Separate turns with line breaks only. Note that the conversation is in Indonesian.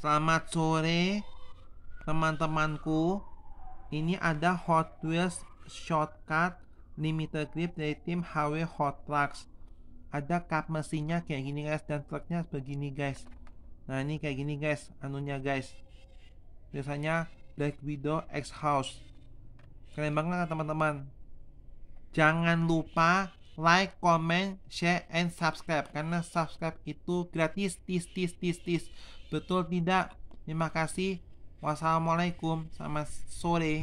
Selamat sore teman-temanku. Ini ada Hot Wheels Shortcut Limited Grip dari tim HW Hot Trucks. Ada kap mesinnya kayak gini guys dan truknya begini guys. Nah ini kayak gini guys, anunya guys. Biasanya Black Widow X House. Keren banget kan teman-teman. Jangan lupa like, comment, share, and subscribe karena subscribe itu gratis, tis, tis, tis, tis. Betul tidak? Terima kasih. Wassalamualaikum, selamat sore.